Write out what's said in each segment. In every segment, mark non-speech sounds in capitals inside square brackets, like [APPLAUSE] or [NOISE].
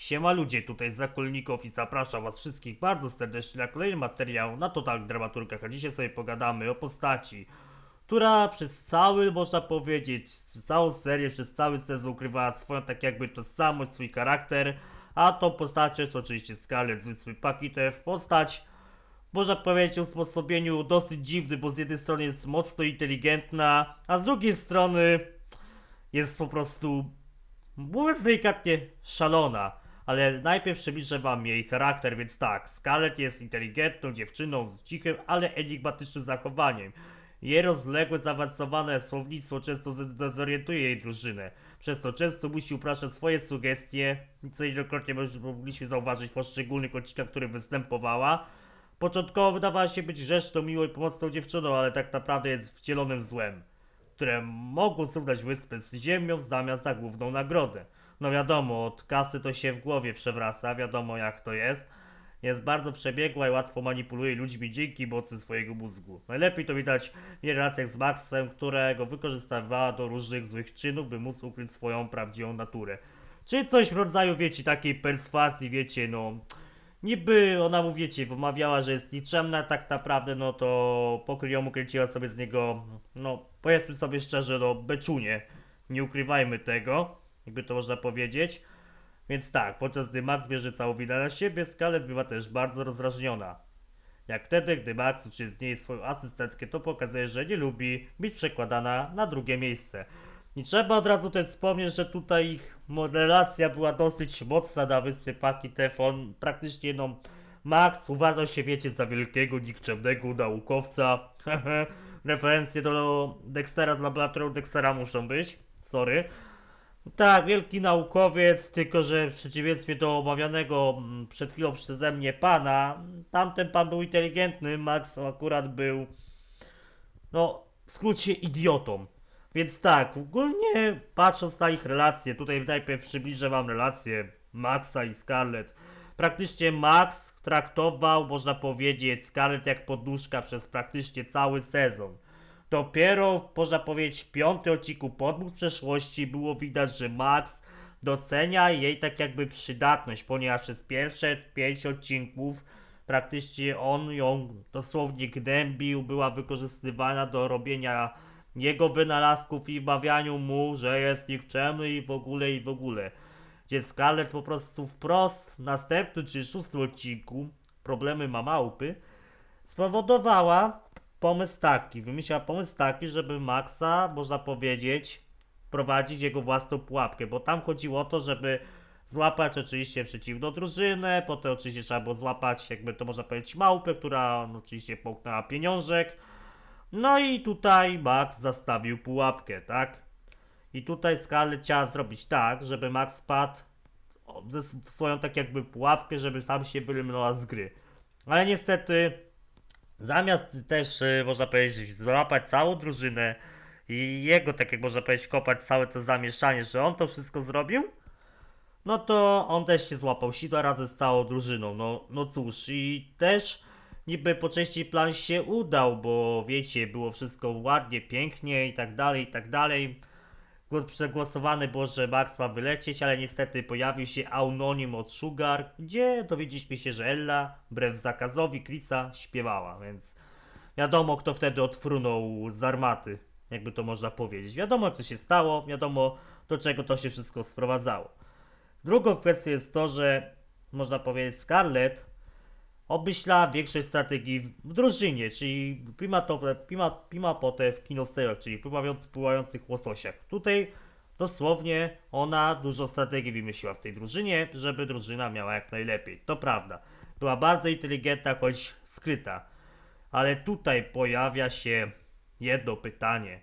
Siema ludzie, tutaj Zakulnikow i zapraszam was wszystkich bardzo serdecznie na kolejny materiał na Total Dramaturgach, a dzisiaj sobie pogadamy o postaci, która przez cały, można powiedzieć, całą serię, przez cały sezon ukrywała swoją tak jakby tożsamość, swój charakter, a tą postacią jest oczywiście Scarlett z Wyspy Pakitew, postać, można powiedzieć o usposobieniu dosyć dziwny, bo z jednej strony jest mocno inteligentna, a z drugiej strony jest po prostu, mówiąc delikatnie, szalona ale najpierw przybliżę wam jej charakter, więc tak, Scarlett jest inteligentną dziewczyną z cichym, ale enigmatycznym zachowaniem. Jej rozległe, zaawansowane słownictwo często dezorientuje jej drużynę, przez co często musi upraszać swoje sugestie, co niejednokrotnie mogliśmy zauważyć w poszczególnych odcinkach, które występowała. Początkowo wydawała się być grzeszną, miłą i pomocną dziewczyną, ale tak naprawdę jest wcielonym złem, które mogą zrównać wyspę z ziemią w zamian za główną nagrodę no wiadomo, od kasy to się w głowie przewraca, wiadomo jak to jest. Jest bardzo przebiegła i łatwo manipuluje ludźmi dzięki mocy swojego mózgu. Najlepiej to widać w jej relacjach z Maxem, którego wykorzystywała do różnych złych czynów, by móc ukryć swoją prawdziwą naturę. Czy coś w rodzaju, wiecie, takiej perswazji, wiecie, no... Niby ona mu, wiecie, wymawiała, że jest niczemna, tak naprawdę, no to pokryją, ukręciła sobie z niego, no powiedzmy sobie szczerze, no beczunie. Nie ukrywajmy tego jakby to można powiedzieć. Więc tak, podczas gdy Max bierze całą winę na siebie, Scarlett bywa też bardzo rozrażniona. Jak wtedy, gdy Max uczy z niej swoją asystentkę, to pokazuje, że nie lubi być przekładana na drugie miejsce. I trzeba od razu też wspomnieć, że tutaj ich relacja była dosyć mocna na wyspie Paki Tefon. Praktycznie no, Max uważał się, wiecie, za wielkiego, nikczemnego naukowca. [LAUGHS] Referencje do Dextera z laboratorium Dextera muszą być, sorry. Tak, wielki naukowiec, tylko że w przeciwieństwie do omawianego mm, przed chwilą przeze mnie pana, tamten pan był inteligentny, Max akurat był, no, w skrócie idiotą. Więc tak, ogólnie patrząc na ich relacje, tutaj najpierw przybliżę wam relacje Maxa i Scarlett. Praktycznie Max traktował, można powiedzieć, Scarlett jak podnóżka przez praktycznie cały sezon. Dopiero, można powiedzieć, w piątym odcinku podmów przeszłości było widać, że Max docenia jej tak jakby przydatność, ponieważ przez pierwsze pięć odcinków praktycznie on ją dosłownie gnębił, była wykorzystywana do robienia jego wynalazków i wmawianiu mu, że jest nikczemny i w ogóle i w ogóle. Gdzie Scarlett po prostu wprost w następnym czy szóstym odcinku problemy ma małpy spowodowała, pomysł taki, wymyśliła pomysł taki, żeby Maxa, można powiedzieć, prowadzić jego własną pułapkę, bo tam chodziło o to, żeby złapać oczywiście przeciwną drużynę, potem oczywiście trzeba było złapać, jakby to można powiedzieć, małpę, która no, oczywiście połknęła pieniążek. No i tutaj Max zastawił pułapkę, tak? I tutaj Scarlett chciała zrobić tak, żeby Max spadł w swoją tak jakby pułapkę, żeby sam się wyeliminował z gry. Ale niestety Zamiast też, y, można powiedzieć, złapać całą drużynę i jego, tak jak można powiedzieć, kopać całe to zamieszanie, że on to wszystko zrobił, no to on też się złapał sidła razem z całą drużyną. No, no cóż, i też niby po części plan się udał, bo wiecie, było wszystko ładnie, pięknie i tak dalej, i tak dalej przegłosowany, było, że Max ma wylecieć, ale niestety pojawił się anonim od Sugar, gdzie dowiedzieliśmy się, że Ella, wbrew zakazowi Chrisa, śpiewała, więc wiadomo kto wtedy odfrunął z armaty, jakby to można powiedzieć. Wiadomo co się stało, wiadomo do czego to się wszystko sprowadzało. Drugą kwestią jest to, że można powiedzieć Scarlett Obmyśla większość strategii w drużynie, czyli primatowe, prima, primapotę w kinosterach, czyli pływając, pływających łososiach. Tutaj dosłownie ona dużo strategii wymyśliła w tej drużynie, żeby drużyna miała jak najlepiej. To prawda. Była bardzo inteligentna, choć skryta. Ale tutaj pojawia się jedno pytanie.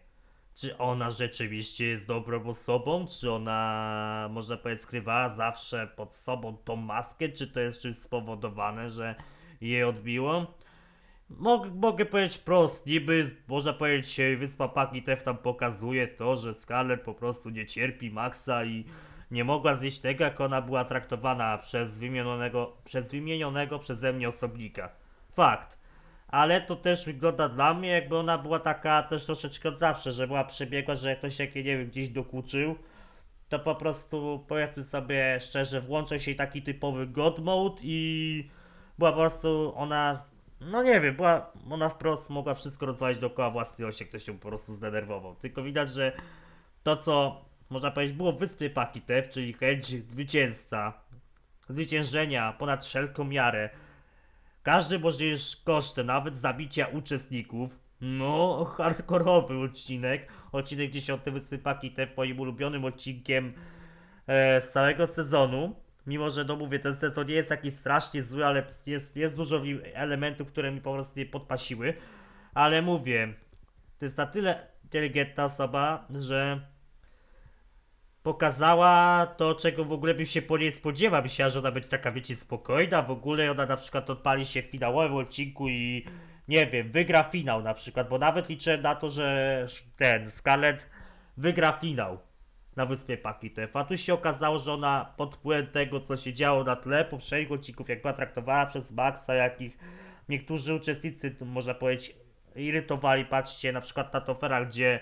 Czy ona rzeczywiście jest dobrą osobą? Czy ona, można powiedzieć, skrywała zawsze pod sobą tą maskę? Czy to jest czymś spowodowane, że je odbiło. Mog, mogę powiedzieć prost, niby można powiedzieć, wyspa Paki Tef tam pokazuje to, że Scarlett po prostu nie cierpi Maxa i nie mogła zjeść tego, jak ona była traktowana przez wymienionego, przez wymienionego przeze mnie osobnika. Fakt. Ale to też wygląda dla mnie, jakby ona była taka też troszeczkę od zawsze, że była przebiegła, że ktoś jakie nie wiem, gdzieś dokuczył, to po prostu, powiedzmy sobie szczerze, włącza się taki typowy god mode i była po prostu ona, no nie wiem, była, ona wprost mogła wszystko rozwalić dookoła własnej osi, ktoś się po prostu zdenerwował. Tylko widać, że to co, można powiedzieć, było w wyspie Pakitew, czyli chęć zwycięzca, zwyciężenia ponad wszelką miarę, każdy możliwy koszty, nawet zabicia uczestników, no, hardkorowy odcinek. Odcinek 10 Wyspy Pakitew, moim ulubionym odcinkiem e, z całego sezonu mimo że no mówię, ten sezon nie jest jakiś strasznie zły, ale jest, jest dużo elementów, które mi po prostu nie podpasiły. Ale mówię, to jest na tyle inteligentna osoba, że pokazała to, czego w ogóle bym się po niej spodziewał. Myślała, że ona będzie taka, wiecie, spokojna. W ogóle ona na przykład odpali się w finałowym odcinku i nie wiem, wygra finał na przykład, bo nawet liczę na to, że ten Scarlett wygra finał na wyspie Paki. A tu się okazało, że ona pod wpływem tego, co się działo na tle poprzednich odcinków, jak była traktowana przez Maxa, jakich niektórzy uczestnicy, można powiedzieć, irytowali. Patrzcie na przykład na Tofera, gdzie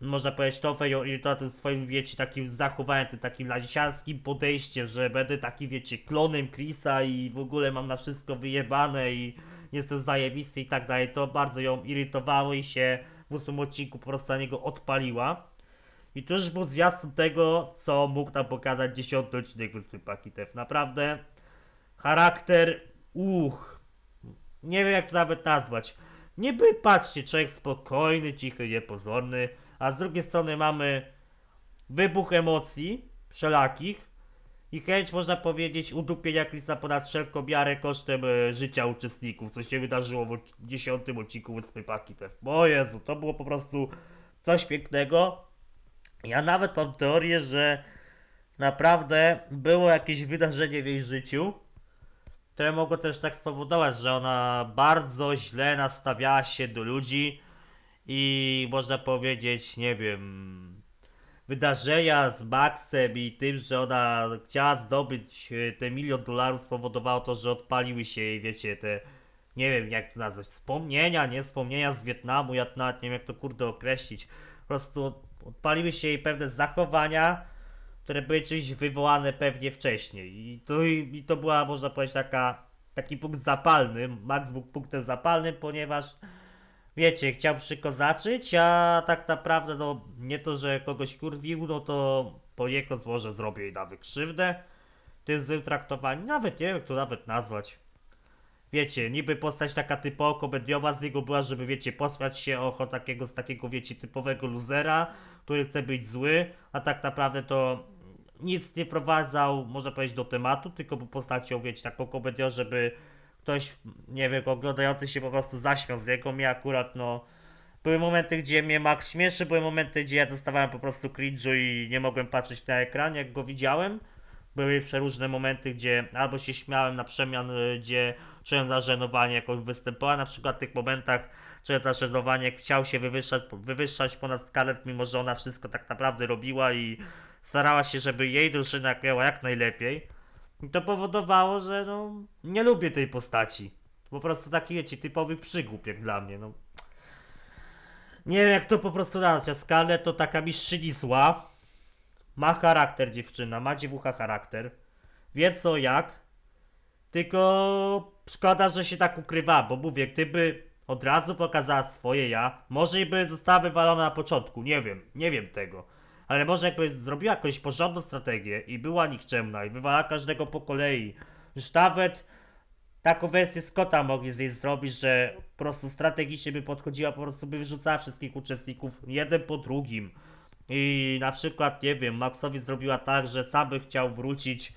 można powiedzieć, Tofer ją irytował tym swoim, wiecie, takim zachowaniem, tym takim laziarskim podejściem, że będę taki, wiecie, klonem Chrisa i w ogóle mam na wszystko wyjebane i jestem zajebisty i tak dalej. To bardzo ją irytowało i się w ósmym odcinku po prostu na niego odpaliła. I to już był zwiastun tego, co mógł nam pokazać dziesiąty odcinek Wyspy Pakitew. Naprawdę charakter, uch, nie wiem jak to nawet nazwać. Niby patrzcie, człowiek spokojny, cichy, niepozorny, a z drugiej strony mamy wybuch emocji wszelakich i chęć, można powiedzieć, udupienia Krisa ponad wszelką miarę kosztem e, życia uczestników, co się wydarzyło w dziesiątym odcinku Wyspy Pakitew. O Jezu, to było po prostu coś pięknego. Ja nawet mam teorię, że naprawdę było jakieś wydarzenie w jej życiu, które mogło też tak spowodować, że ona bardzo źle nastawiała się do ludzi i można powiedzieć, nie wiem, wydarzenia z Maxem i tym, że ona chciała zdobyć e, te milion dolarów spowodowało to, że odpaliły się jej, wiecie, te, nie wiem jak to nazwać, wspomnienia, nie? Wspomnienia z Wietnamu, ja nawet nie wiem jak to kurde określić. Po prostu Odpaliły się jej pewne zachowania, które były czymś wywołane pewnie wcześniej. I to, i to była, można powiedzieć, taka, taki punkt zapalny. Max był punktem zapalnym, ponieważ wiecie, chciał przykozaczyć, a tak naprawdę no, nie to, że kogoś kurwił, no to poniekąd może zrobił jej nawet krzywdę tym złym traktowaniu. Nawet nie wiem, jak to nawet nazwać. Wiecie, niby postać taka typowo komediowa z niego była, żeby wiecie, posłać się ocho takiego z takiego wiecie typowego luzera który chce być zły, a tak naprawdę to nic nie wprowadzał, można powiedzieć, do tematu, tylko po postacią, tak wiecie, taką komedią, żeby ktoś, nie wiem, oglądający się po prostu zaśmiał z niego. Mnie akurat, no, były momenty, gdzie mnie Max śmieszy, były momenty, gdzie ja dostawałem po prostu cringe'u i nie mogłem patrzeć na ekran, jak go widziałem. Były przeróżne momenty, gdzie albo się śmiałem na przemian, y, gdzie czułem zażenowanie, jak on występował, na przykład w tych momentach że zaszerzowanie chciał się wywyższać, wywyższać ponad Scarlett, mimo że ona wszystko tak naprawdę robiła i starała się, żeby jej drużyna miała jak najlepiej. I to powodowało, że no, nie lubię tej postaci. Po prostu taki, wiecie, typowy przygłup jak dla mnie, no. Nie wiem jak to po prostu nazwać, Scarlett to taka mistrzyni zła. Ma charakter dziewczyna, ma dziewucha charakter. Wie co jak. Tylko szkoda, że się tak ukrywa, bo mówię, gdyby od razu pokazała swoje ja. Może i by została wywalona na początku, nie wiem, nie wiem tego. Ale może jakby zrobiła jakąś porządną strategię i była nikczemna i wywalała każdego po kolei. Już nawet taką wersję Scotta mogli z niej zrobić, że po prostu strategicznie by podchodziła, po prostu by wyrzucała wszystkich uczestników jeden po drugim. I na przykład, nie wiem, Maxowi zrobiła tak, że sam by chciał wrócić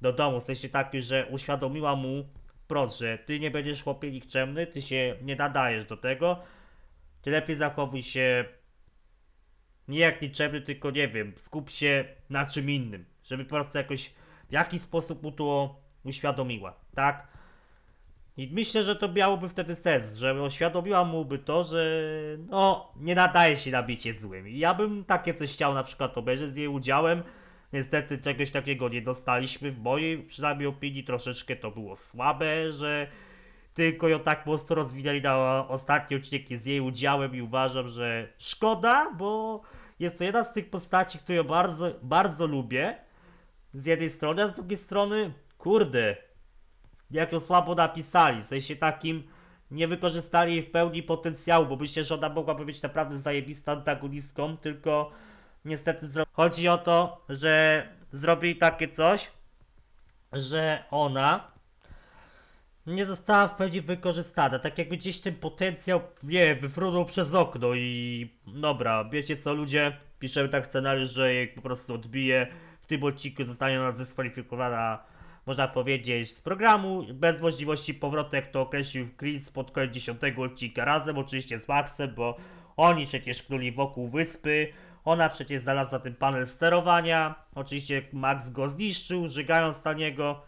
do domu, w sensie taki, że uświadomiła mu, wprost, że ty nie będziesz chłopie nikczemny, ty się nie nadajesz do tego, ty lepiej zachowuj się nie jak niczemny, tylko nie wiem, skup się na czym innym, żeby po prostu jakoś w jakiś sposób mu to uświadomiła, tak? I myślę, że to miałoby wtedy sens, że oświadomiła mu by to, że no, nie nadaje się na bicie złym. I ja bym takie coś chciał na przykład obejrzeć z jej udziałem, Niestety czegoś takiego nie dostaliśmy. W mojej przynajmniej opinii troszeczkę to było słabe, że tylko ją tak mocno rozwinęli na ostatnie odcinki z jej udziałem i uważam, że szkoda, bo jest to jedna z tych postaci, które bardzo, bardzo lubię. Z jednej strony, a z drugiej strony, kurde, jak ją słabo napisali, w sensie takim nie wykorzystali jej w pełni potencjału, bo myślę, że ona mogłaby być naprawdę zajebistą antagonistką, tylko niestety Chodzi o to, że zrobili takie coś, że ona nie została w pełni wykorzystana. Tak jakby gdzieś ten potencjał, nie, wyfrunął przez okno i dobra, wiecie co ludzie, piszemy tak scenariusz, że jej po prostu odbije. W tym odcinku zostanie ona zdyskwalifikowana, można powiedzieć, z programu, bez możliwości powrotu, jak to określił Chris pod koniec 10 odcinka, razem oczywiście z Maxem, bo oni przecież kruli wokół wyspy. Ona przecież znalazła ten panel sterowania. Oczywiście Max go zniszczył, żygając na niego.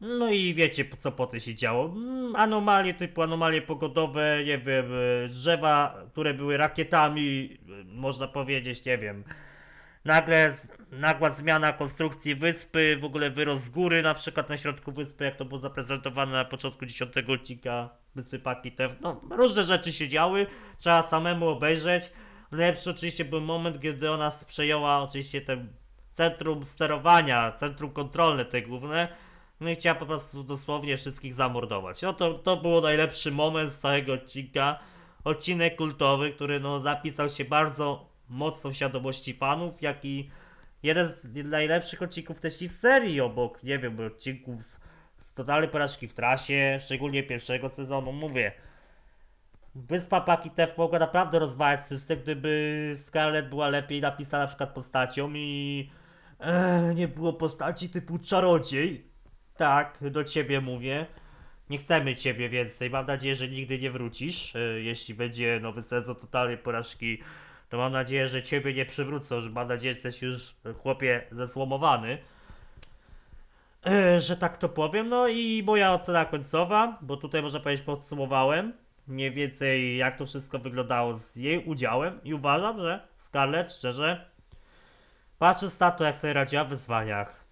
No i wiecie, co potem się działo. Mm, anomalie typu anomalie pogodowe, nie wiem, y, drzewa, które były rakietami, y, można powiedzieć, nie wiem. Nagle, nagła zmiana konstrukcji wyspy, w ogóle wyrost z góry, na przykład na środku wyspy, jak to było zaprezentowane na początku 10 odcinka Wyspy Pakitew. No, różne rzeczy się działy, trzeba samemu obejrzeć. Lepszy oczywiście był moment, kiedy ona przejąła oczywiście ten centrum sterowania, centrum kontrolne te główne. No i chciała po prostu dosłownie wszystkich zamordować. No to, to był najlepszy moment z całego odcinka. Odcinek kultowy, który no zapisał się bardzo mocno w świadomości fanów, jak i jeden z najlepszych odcinków też i w serii obok, nie wiem, odcinków z totalnej porażki w trasie, szczególnie pierwszego sezonu, mówię bez papaki TF mogła naprawdę rozwalać system, gdyby Scarlet była lepiej napisana na przykład postacią i eee, nie było postaci typu czarodziej. Tak, do ciebie mówię. Nie chcemy ciebie więcej. Mam nadzieję, że nigdy nie wrócisz. E, jeśli będzie nowy sezon totalnej porażki, to mam nadzieję, że ciebie nie przywrócą. Że mam nadzieję, że jesteś już e, chłopie zesłomowany. E, że tak to powiem. No i moja ocena końcowa, bo tutaj można powiedzieć podsumowałem mniej więcej jak to wszystko wyglądało z jej udziałem i uważam, że Scarlett szczerze patrząc na to jak sobie radziła w wyzwaniach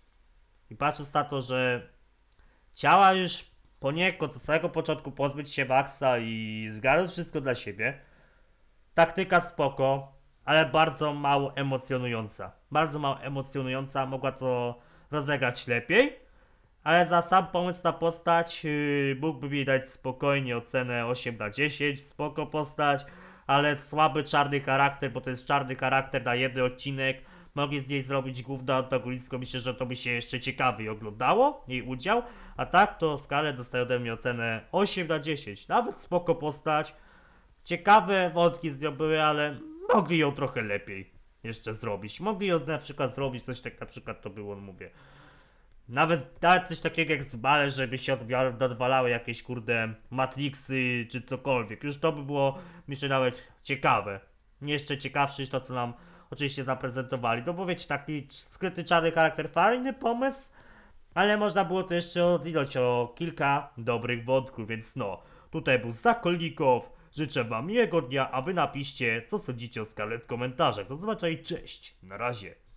i patrząc na to, że chciała już poniekąd od samego początku pozbyć się Maxa i zgarnąć wszystko dla siebie, taktyka spoko, ale bardzo mało emocjonująca. Bardzo mało emocjonująca, mogła to rozegrać lepiej, ale za sam pomysł na postać yy, mógłby mi dać spokojnie ocenę 8 na 10, spoko postać, ale słaby czarny charakter, bo to jest czarny charakter na jeden odcinek, mogli z niej zrobić główną antagonistką, myślę, że to by się jeszcze ciekawiej oglądało, jej udział, a tak to skalę dostaje ode mnie ocenę 8 na 10, nawet spoko postać, ciekawe wątki z nią były, ale mogli ją trochę lepiej jeszcze zrobić, mogli ją na przykład zrobić coś tak na przykład to było, mówię, nawet, dać coś takiego jak zbale, żeby się od, jakieś kurde Matrixy czy cokolwiek. Już to by było myślę nawet ciekawe. Jeszcze ciekawsze niż to co nam oczywiście zaprezentowali. To no bo wiecie, taki skryty czarny charakter, fajny pomysł, ale można było to jeszcze odwinąć o kilka dobrych wątków, więc no. Tutaj był Zakolnikow, życzę wam miłego dnia, a wy napiszcie co sądzicie o Scarlett w komentarzach. To znaczy cześć, na razie.